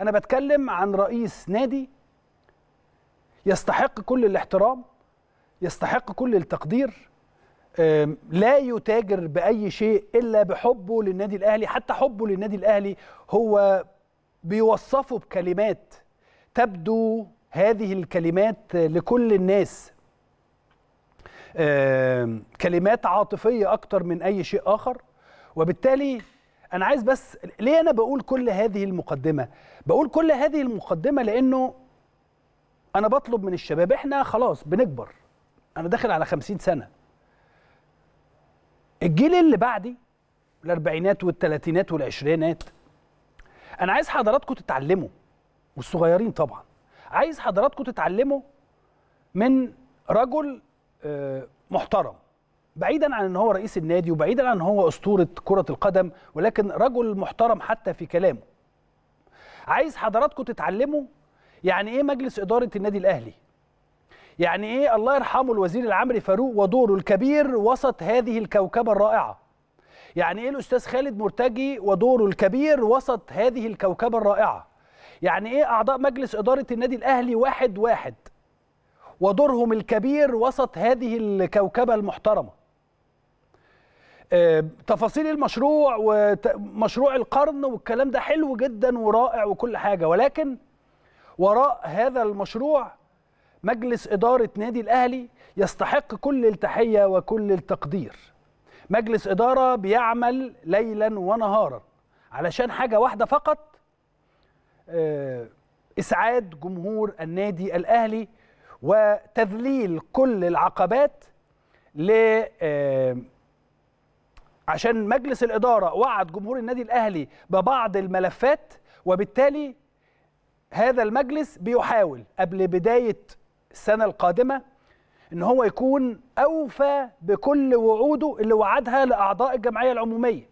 انا بتكلم عن رئيس نادي يستحق كل الاحترام يستحق كل التقدير لا يتاجر باي شيء الا بحبه للنادي الاهلي حتى حبه للنادي الاهلي هو بيوصفه بكلمات تبدو هذه الكلمات لكل الناس كلمات عاطفيه اكتر من اي شيء اخر وبالتالي انا عايز بس ليه انا بقول كل هذه المقدمه بقول كل هذه المقدمه لانه انا بطلب من الشباب احنا خلاص بنكبر انا داخل على خمسين سنه الجيل اللي بعدي الاربعينات والثلاثينات والعشرينات انا عايز حضراتكم تتعلموا والصغيرين طبعا عايز حضراتكم تتعلموا من رجل آه، محترم بعيدا عن ان هو رئيس النادي وبعيدا عن ان هو اسطوره كره القدم ولكن رجل محترم حتى في كلامه عايز حضراتكم تتعلموا يعني ايه مجلس اداره النادي الاهلي يعني ايه الله يرحمه الوزير العمري فاروق ودوره الكبير وسط هذه الكوكبه الرائعه يعني ايه الاستاذ خالد مرتجي ودوره الكبير وسط هذه الكوكبه الرائعه يعني ايه اعضاء مجلس اداره النادي الاهلي واحد واحد ودورهم الكبير وسط هذه الكوكبه المحترمه آه، تفاصيل المشروع ومشروع القرن والكلام ده حلو جدا ورائع وكل حاجه ولكن وراء هذا المشروع مجلس اداره نادي الاهلي يستحق كل التحيه وكل التقدير مجلس اداره بيعمل ليلا ونهارا علشان حاجه واحده فقط آه، اسعاد جمهور النادي الاهلي وتذليل كل العقبات ل آه، عشان مجلس الإدارة وعد جمهور النادي الأهلي ببعض الملفات وبالتالي هذا المجلس بيحاول قبل بداية السنة القادمة ان هو يكون اوفى بكل وعوده اللي وعدها لاعضاء الجمعيه العموميه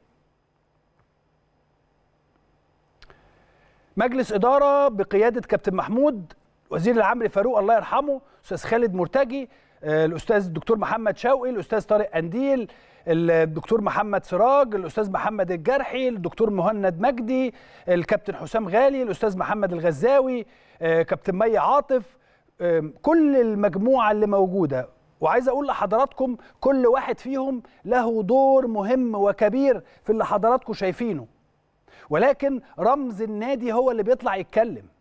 مجلس اداره بقياده كابتن محمود وزير العمل فاروق الله يرحمه استاذ خالد مرتجي الاستاذ الدكتور محمد شوقي الاستاذ طارق قنديل الدكتور محمد سراج الاستاذ محمد الجرحي الدكتور مهند مجدي الكابتن حسام غالي الاستاذ محمد الغزاوي آه، كابتن مي عاطف آه، كل المجموعه اللي موجوده وعايز اقول لحضراتكم كل واحد فيهم له دور مهم وكبير في اللي حضراتكم شايفينه ولكن رمز النادي هو اللي بيطلع يتكلم